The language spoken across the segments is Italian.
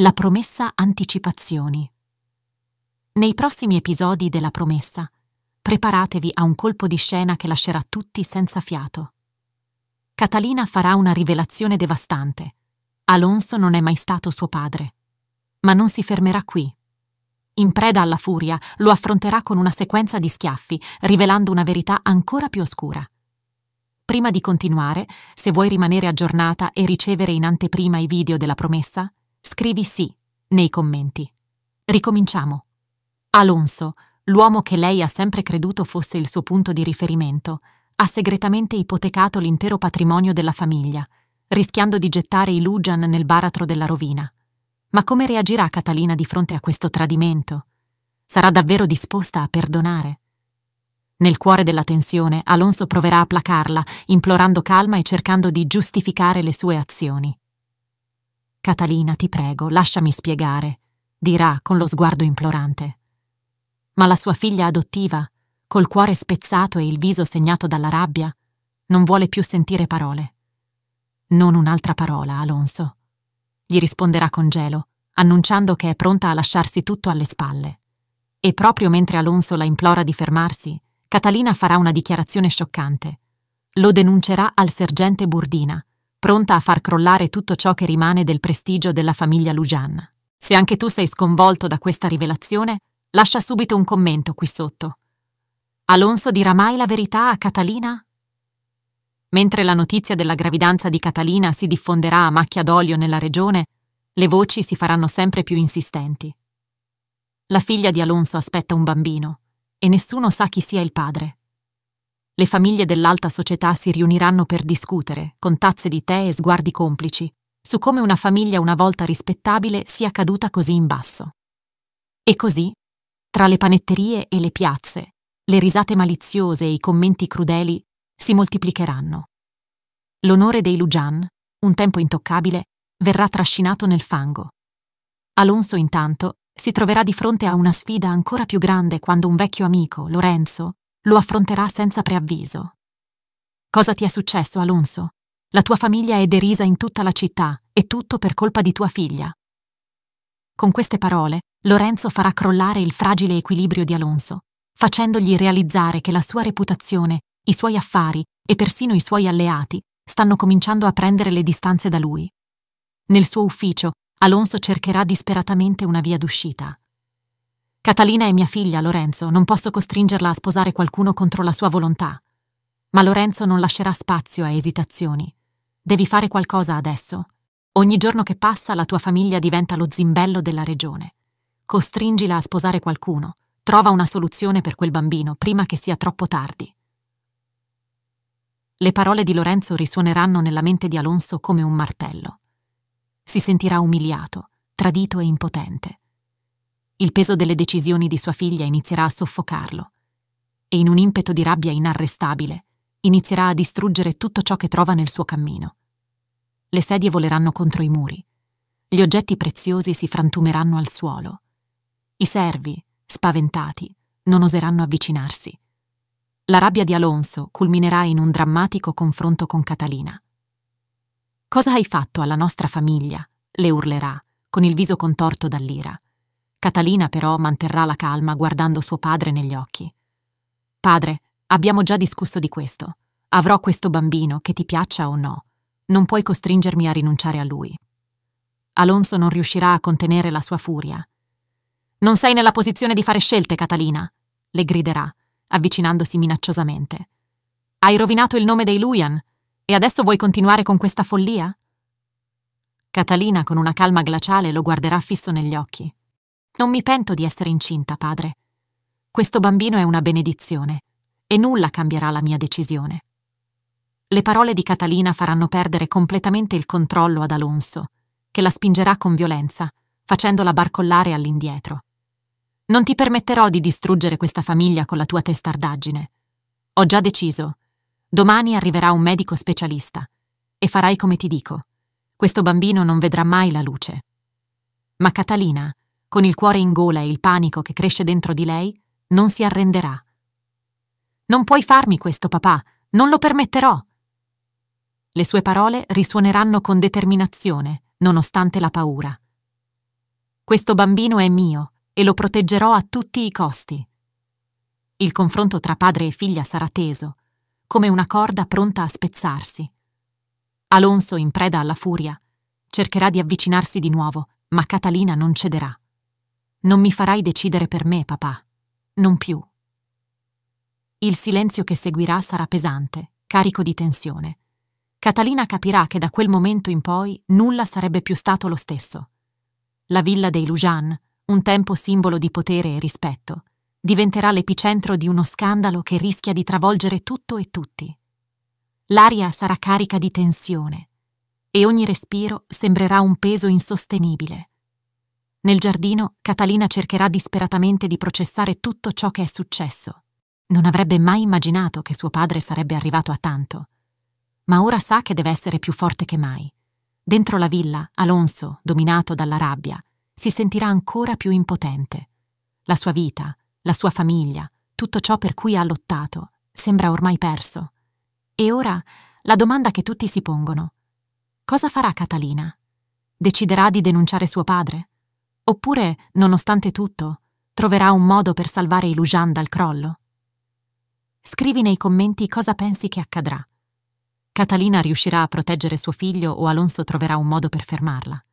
La promessa anticipazioni. Nei prossimi episodi della promessa, preparatevi a un colpo di scena che lascerà tutti senza fiato. Catalina farà una rivelazione devastante. Alonso non è mai stato suo padre. Ma non si fermerà qui. In preda alla furia, lo affronterà con una sequenza di schiaffi, rivelando una verità ancora più oscura. Prima di continuare, se vuoi rimanere aggiornata e ricevere in anteprima i video della promessa, scrivi sì nei commenti. Ricominciamo. Alonso, l'uomo che lei ha sempre creduto fosse il suo punto di riferimento, ha segretamente ipotecato l'intero patrimonio della famiglia, rischiando di gettare i Lujan nel baratro della rovina. Ma come reagirà Catalina di fronte a questo tradimento? Sarà davvero disposta a perdonare? Nel cuore della tensione, Alonso proverà a placarla, implorando calma e cercando di giustificare le sue azioni. Catalina, ti prego, lasciami spiegare, dirà con lo sguardo implorante. Ma la sua figlia adottiva, col cuore spezzato e il viso segnato dalla rabbia, non vuole più sentire parole. Non un'altra parola, Alonso. Gli risponderà con gelo, annunciando che è pronta a lasciarsi tutto alle spalle. E proprio mentre Alonso la implora di fermarsi, Catalina farà una dichiarazione scioccante. Lo denuncerà al sergente Burdina, pronta a far crollare tutto ciò che rimane del prestigio della famiglia Lujan. Se anche tu sei sconvolto da questa rivelazione, lascia subito un commento qui sotto. Alonso dirà mai la verità a Catalina? Mentre la notizia della gravidanza di Catalina si diffonderà a macchia d'olio nella regione, le voci si faranno sempre più insistenti. La figlia di Alonso aspetta un bambino e nessuno sa chi sia il padre le famiglie dell'alta società si riuniranno per discutere, con tazze di tè e sguardi complici, su come una famiglia una volta rispettabile sia caduta così in basso. E così, tra le panetterie e le piazze, le risate maliziose e i commenti crudeli si moltiplicheranno. L'onore dei Lujan, un tempo intoccabile, verrà trascinato nel fango. Alonso, intanto, si troverà di fronte a una sfida ancora più grande quando un vecchio amico, Lorenzo, lo affronterà senza preavviso. Cosa ti è successo, Alonso? La tua famiglia è derisa in tutta la città e tutto per colpa di tua figlia. Con queste parole, Lorenzo farà crollare il fragile equilibrio di Alonso, facendogli realizzare che la sua reputazione, i suoi affari e persino i suoi alleati stanno cominciando a prendere le distanze da lui. Nel suo ufficio, Alonso cercherà disperatamente una via d'uscita. Catalina è mia figlia, Lorenzo, non posso costringerla a sposare qualcuno contro la sua volontà. Ma Lorenzo non lascerà spazio a esitazioni. Devi fare qualcosa adesso. Ogni giorno che passa la tua famiglia diventa lo zimbello della regione. Costringila a sposare qualcuno. Trova una soluzione per quel bambino prima che sia troppo tardi. Le parole di Lorenzo risuoneranno nella mente di Alonso come un martello. Si sentirà umiliato, tradito e impotente. Il peso delle decisioni di sua figlia inizierà a soffocarlo e in un impeto di rabbia inarrestabile inizierà a distruggere tutto ciò che trova nel suo cammino. Le sedie voleranno contro i muri, gli oggetti preziosi si frantumeranno al suolo, i servi, spaventati, non oseranno avvicinarsi. La rabbia di Alonso culminerà in un drammatico confronto con Catalina. Cosa hai fatto alla nostra famiglia? le urlerà, con il viso contorto dall'ira. Catalina però manterrà la calma guardando suo padre negli occhi. Padre, abbiamo già discusso di questo. Avrò questo bambino, che ti piaccia o no. Non puoi costringermi a rinunciare a lui. Alonso non riuscirà a contenere la sua furia. Non sei nella posizione di fare scelte, Catalina, le griderà, avvicinandosi minacciosamente. Hai rovinato il nome dei Luian e adesso vuoi continuare con questa follia? Catalina, con una calma glaciale, lo guarderà fisso negli occhi. Non mi pento di essere incinta, padre. Questo bambino è una benedizione e nulla cambierà la mia decisione. Le parole di Catalina faranno perdere completamente il controllo ad Alonso, che la spingerà con violenza, facendola barcollare all'indietro. Non ti permetterò di distruggere questa famiglia con la tua testardaggine. Ho già deciso. Domani arriverà un medico specialista e farai come ti dico. Questo bambino non vedrà mai la luce. Ma Catalina con il cuore in gola e il panico che cresce dentro di lei, non si arrenderà. Non puoi farmi questo, papà, non lo permetterò. Le sue parole risuoneranno con determinazione, nonostante la paura. Questo bambino è mio e lo proteggerò a tutti i costi. Il confronto tra padre e figlia sarà teso, come una corda pronta a spezzarsi. Alonso, in preda alla furia, cercherà di avvicinarsi di nuovo, ma Catalina non cederà. Non mi farai decidere per me, papà. Non più. Il silenzio che seguirà sarà pesante, carico di tensione. Catalina capirà che da quel momento in poi nulla sarebbe più stato lo stesso. La villa dei Lujan, un tempo simbolo di potere e rispetto, diventerà l'epicentro di uno scandalo che rischia di travolgere tutto e tutti. L'aria sarà carica di tensione e ogni respiro sembrerà un peso insostenibile. Nel giardino, Catalina cercherà disperatamente di processare tutto ciò che è successo. Non avrebbe mai immaginato che suo padre sarebbe arrivato a tanto. Ma ora sa che deve essere più forte che mai. Dentro la villa, Alonso, dominato dalla rabbia, si sentirà ancora più impotente. La sua vita, la sua famiglia, tutto ciò per cui ha lottato, sembra ormai perso. E ora la domanda che tutti si pongono. Cosa farà Catalina? Deciderà di denunciare suo padre? Oppure, nonostante tutto, troverà un modo per salvare i Lujan dal crollo? Scrivi nei commenti cosa pensi che accadrà. Catalina riuscirà a proteggere suo figlio o Alonso troverà un modo per fermarla.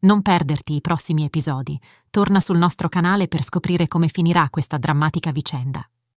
Non perderti i prossimi episodi, torna sul nostro canale per scoprire come finirà questa drammatica vicenda.